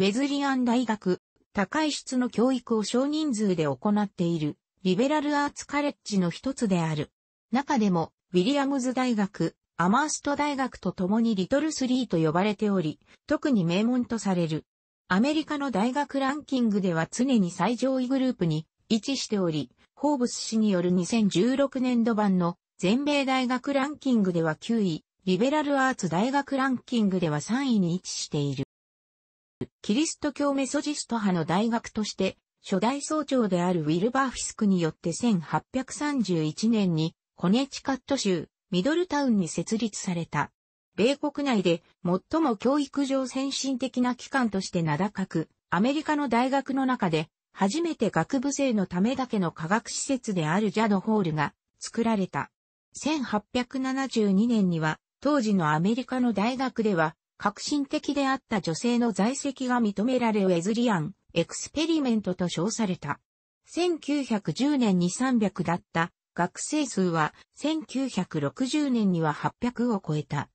ウェズリアン大学、高い質の教育を少人数で行っている、リベラルアーツカレッジの一つである。中でも、ウィリアムズ大学、アマースト大学と共にリトルスリーと呼ばれており、特に名門とされる。アメリカの大学ランキングでは常に最上位グループに位置しており、ホーブス氏による2016年度版の全米大学ランキングでは9位、リベラルアーツ大学ランキングでは3位に位置している。キリスト教メソジスト派の大学として、初代総長であるウィルバー・フィスクによって1831年に、コネチカット州、ミドルタウンに設立された。米国内で最も教育上先進的な機関として名高く、アメリカの大学の中で、初めて学部生のためだけの科学施設であるジャドホールが作られた。1872年には、当時のアメリカの大学では、革新的であった女性の在籍が認められウェズリアン、エクスペリメントと称された。1910年に300だった学生数は1960年には800を超えた。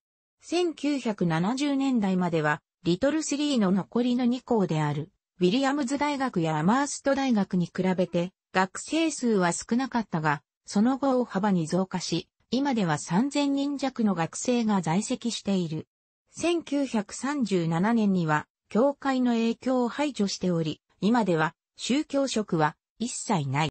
1970年代まではリトル3の残りの2校であるウィリアムズ大学やアマースト大学に比べて学生数は少なかったが、その後大幅に増加し、今では3000人弱の学生が在籍している。1937年には、教会の影響を排除しており、今では、宗教色は一切ない。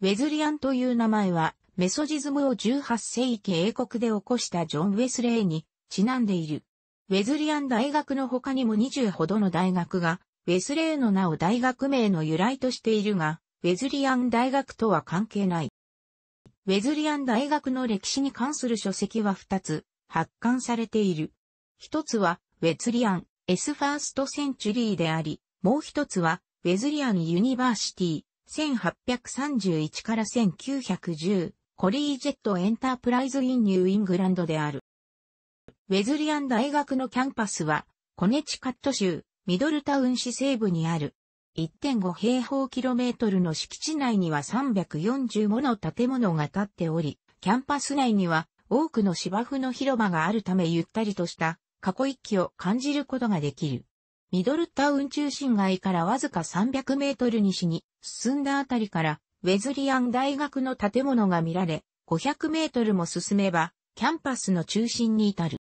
ウェズリアンという名前は、メソジズムを18世紀英国で起こしたジョン・ウェスレーにちなんでいる。ウェズリアン大学の他にも20ほどの大学が、ウェスレーの名を大学名の由来としているが、ウェズリアン大学とは関係ない。ウェズリアン大学の歴史に関する書籍は2つ、発刊されている。一つは、ウェズリアン、エスファーストセンチュリーであり、もう一つは、ウェズリアン・ユニバーシティ、1831から1910、コリージェット・エンタープライズ・イン・ニュー・イングランドである。ウェズリアン大学のキャンパスは、コネチカット州、ミドルタウン市西部にある。1.5平方キロメートルの敷地内には340もの建物が建っており、キャンパス内には多くの芝生の広場があるためゆったりとした過去一気を感じることができる。ミドルタウン中心街からわずか300メートル西に進んだあたりから、ウェズリアン大学の建物が見られ、500メートルも進めば、キャンパスの中心に至る。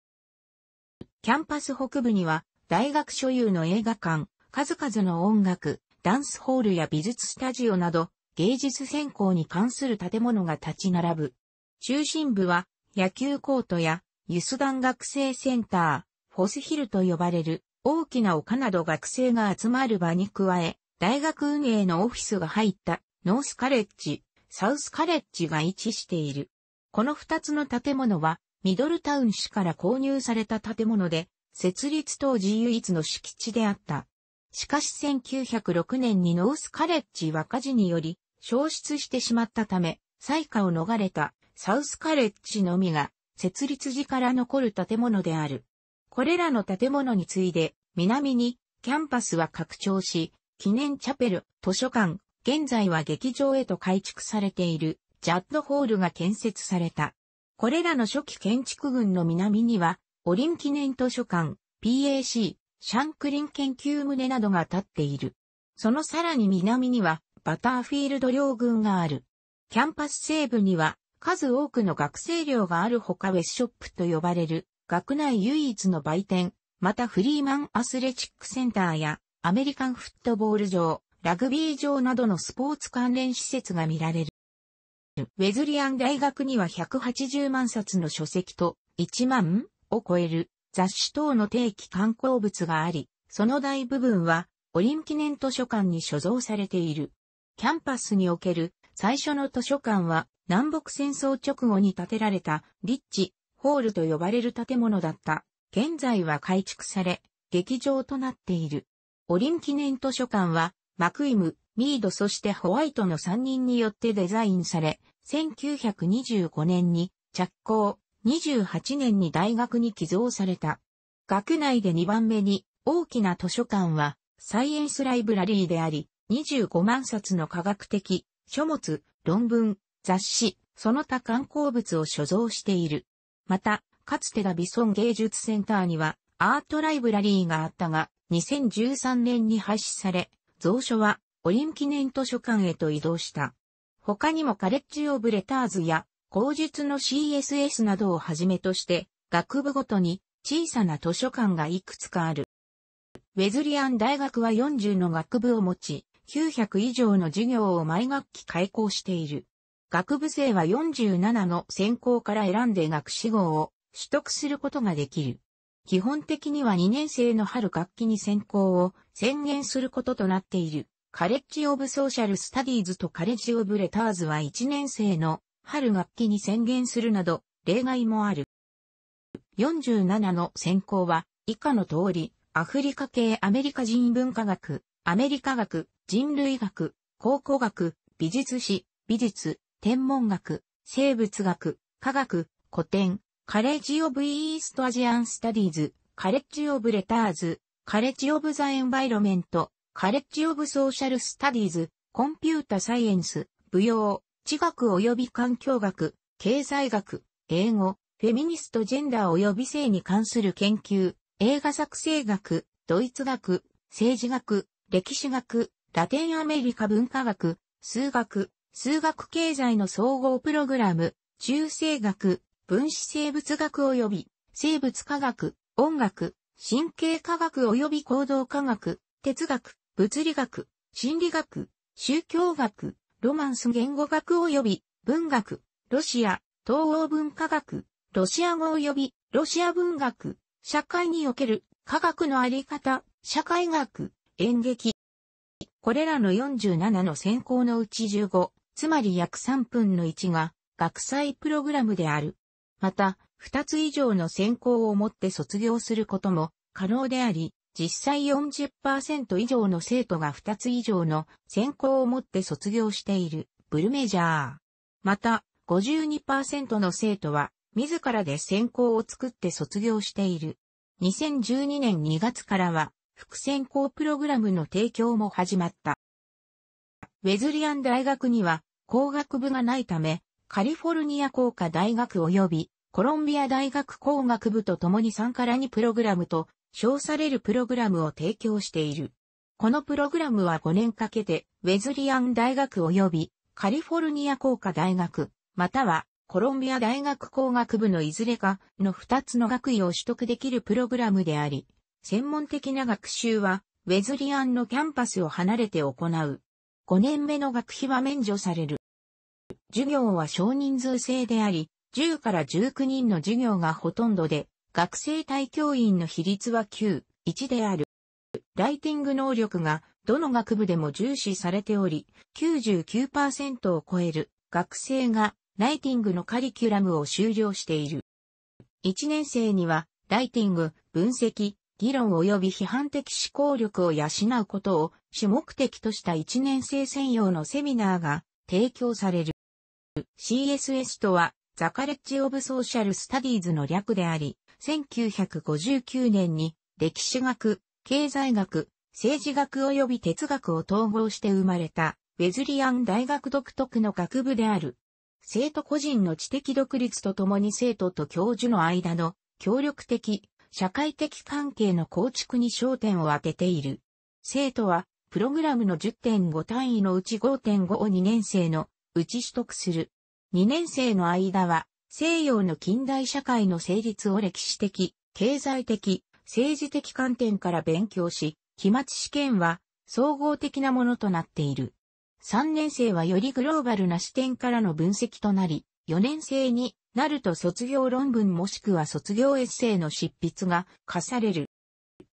キャンパス北部には、大学所有の映画館、数々の音楽、ダンスホールや美術スタジオなど、芸術専攻に関する建物が立ち並ぶ。中心部は、野球コートやユスダン学生センター、フォスヒルと呼ばれる大きな丘など学生が集まる場に加え、大学運営のオフィスが入ったノースカレッジ、サウスカレッジが位置している。この二つの建物はミドルタウン市から購入された建物で、設立当時唯一の敷地であった。しかし1906年にノースカレッジは火事により消失してしまったため、災禍を逃れたサウスカレッジのみが設立時から残る建物である。これらの建物に次いで、南にキャンパスは拡張し、記念チャペル、図書館、現在は劇場へと改築されているジャッドホールが建設された。これらの初期建築群の南には、オリン記念図書館、PAC、シャンクリン研究棟などが建っている。そのさらに南には、バターフィールド両群がある。キャンパス西部には、数多くの学生寮があるほかウェスショップと呼ばれる学内唯一の売店、またフリーマンアスレチックセンターやアメリカンフットボール場、ラグビー場などのスポーツ関連施設が見られる。ウェズリアン大学には180万冊の書籍と1万を超える雑誌等の定期観光物があり、その大部分はオリン記念図書館に所蔵されている。キャンパスにおける最初の図書館は南北戦争直後に建てられたリッチ、ホールと呼ばれる建物だった。現在は改築され、劇場となっている。オリン記念図書館は、マクイム、ミードそしてホワイトの3人によってデザインされ、1925年に着工、28年に大学に寄贈された。学内で2番目に大きな図書館は、サイエンスライブラリーであり、25万冊の科学的、書物、論文、雑誌、その他観光物を所蔵している。また、かつてダビソン芸術センターにはアートライブラリーがあったが、2013年に廃止され、蔵書はオリン記念図書館へと移動した。他にもカレッジ・オブ・レターズや、口述の CSS などをはじめとして、学部ごとに小さな図書館がいくつかある。ウェズリアン大学は40の学部を持ち、900以上の授業を毎学期開講している。学部生は47の専攻から選んで学士号を取得することができる。基本的には2年生の春学期に専攻を宣言することとなっている。カレッジ・オブ・ソーシャル・スタディーズとカレッジ・オブ・レターズは1年生の春学期に宣言するなど例外もある。47の専攻は以下の通り、アフリカ系アメリカ人文化学、アメリカ学、人類学、考古学、美術史、美術、天文学、生物学、科学、古典、カレッジオブイーストアジアンスタディーズ、カレッジオブレターズ、カレッジオブザエンバイロメント、カレッジオブソーシャルスタディーズ、コンピュータサイエンス、舞踊、地学及び環境学、経済学、英語、フェミニストジェンダー及び性に関する研究、映画作成学、ドイツ学、政治学、歴史学、ラテンアメリカ文化学、数学、数学経済の総合プログラム、中性学、分子生物学及び生物科学、音楽、神経科学及び行動科学、哲学、物理学、心理学、宗教学、ロマンス言語学及び文学、ロシア、東欧文化学、ロシア語及びロシア文学、社会における科学のあり方、社会学、演劇、これらの47の選考のうち15、つまり約3分の1が学祭プログラムである。また、2つ以上の選考をもって卒業することも可能であり、実際40%以上の生徒が2つ以上の選考をもって卒業しているブルメジャー。また、52%の生徒は自らで選考を作って卒業している。2012年2月からは副専攻プログラムの提供も始まった。ウェズリアン大学には工学部がないため、カリフォルニア工科大学及びコロンビア大学工学部と共に3から2プログラムと称されるプログラムを提供している。このプログラムは5年かけて、ウェズリアン大学及びカリフォルニア工科大学、またはコロンビア大学工学部のいずれかの2つの学位を取得できるプログラムであり、専門的な学習は、ウェズリアンのキャンパスを離れて行う。5年目の学費は免除される。授業は少人数制であり、10から19人の授業がほとんどで、学生対教員の比率は9、1である。ライティング能力がどの学部でも重視されており、99%を超える学生がライティングのカリキュラムを修了している。1年生には、ライティング、分析、議論及び批判的思考力を養うことを主目的とした1年生専用のセミナーが提供される。CSS とは、ザカレッジ・オブ・ソーシャル・スタディーズの略であり、1959年に歴史学、経済学、政治学及び哲学を統合して生まれた、ウェズリアン大学独特の学部である。生徒個人の知的独立とともに生徒と教授の間の協力的社会的関係の構築に焦点を当てている。生徒は、プログラムの10.5単位のうち5.5を2年生のうち取得する。2年生の間は、西洋の近代社会の成立を歴史的、経済的、政治的観点から勉強し、期末試験は総合的なものとなっている。3年生はよりグローバルな視点からの分析となり、4年生になると卒業論文もしくは卒業エッセイの執筆が課される。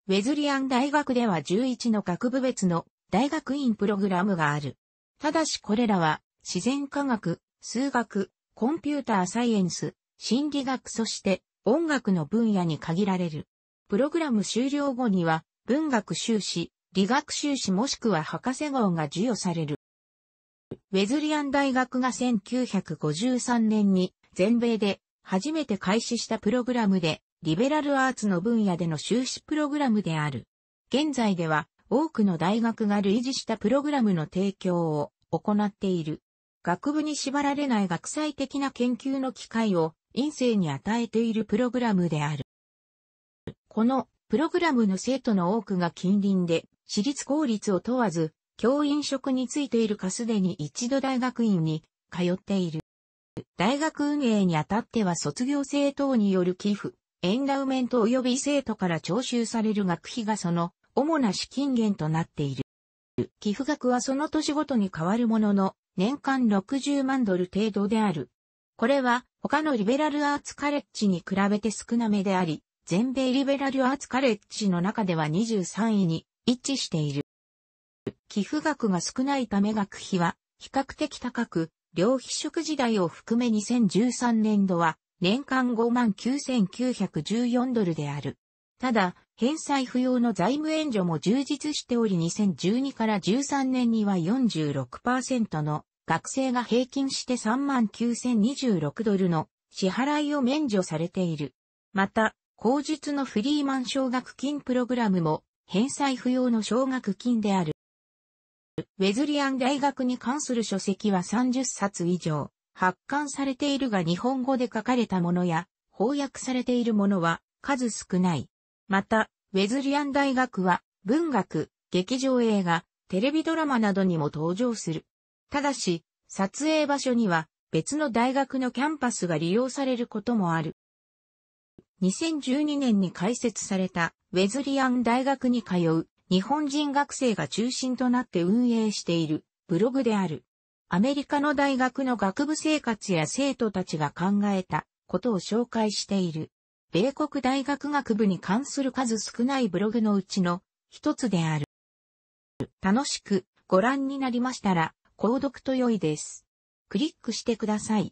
ウェズリアン大学では11の学部別の大学院プログラムがある。ただしこれらは自然科学、数学、コンピューターサイエンス、心理学そして音楽の分野に限られる。プログラム終了後には文学修士、理学修士もしくは博士号が授与される。ウェズリアン大学が1953年に全米で初めて開始したプログラムで、リベラルアーツの分野での修士プログラムである。現在では多くの大学が類似したプログラムの提供を行っている。学部に縛られない学際的な研究の機会を院生に与えているプログラムである。このプログラムの生徒の多くが近隣で、私立公立を問わず、教員職についているかすでに一度大学院に通っている。大学運営にあたっては卒業生等による寄付、エンダウメント及び生徒から徴収される学費がその主な資金源となっている。寄付額はその年ごとに変わるものの、年間60万ドル程度である。これは他のリベラルアーツカレッジに比べて少なめであり、全米リベラルアーツカレッジの中では23位に位置している。寄付額が少ないため学費は比較的高く、両非職時代を含め2013年度は、年間59,914ドルである。ただ、返済不要の財務援助も充実しており2012から13年には46%の学生が平均して39,026ドルの支払いを免除されている。また、口述のフリーマン奨学金プログラムも返済不要の奨学金である。ウェズリアン大学に関する書籍は30冊以上、発刊されているが日本語で書かれたものや、翻訳されているものは数少ない。また、ウェズリアン大学は文学、劇場映画、テレビドラマなどにも登場する。ただし、撮影場所には別の大学のキャンパスが利用されることもある。2012年に開設されたウェズリアン大学に通う日本人学生が中心となって運営しているブログである。アメリカの大学の学部生活や生徒たちが考えたことを紹介している。米国大学学部に関する数少ないブログのうちの一つである。楽しくご覧になりましたら、購読と良いです。クリックしてください。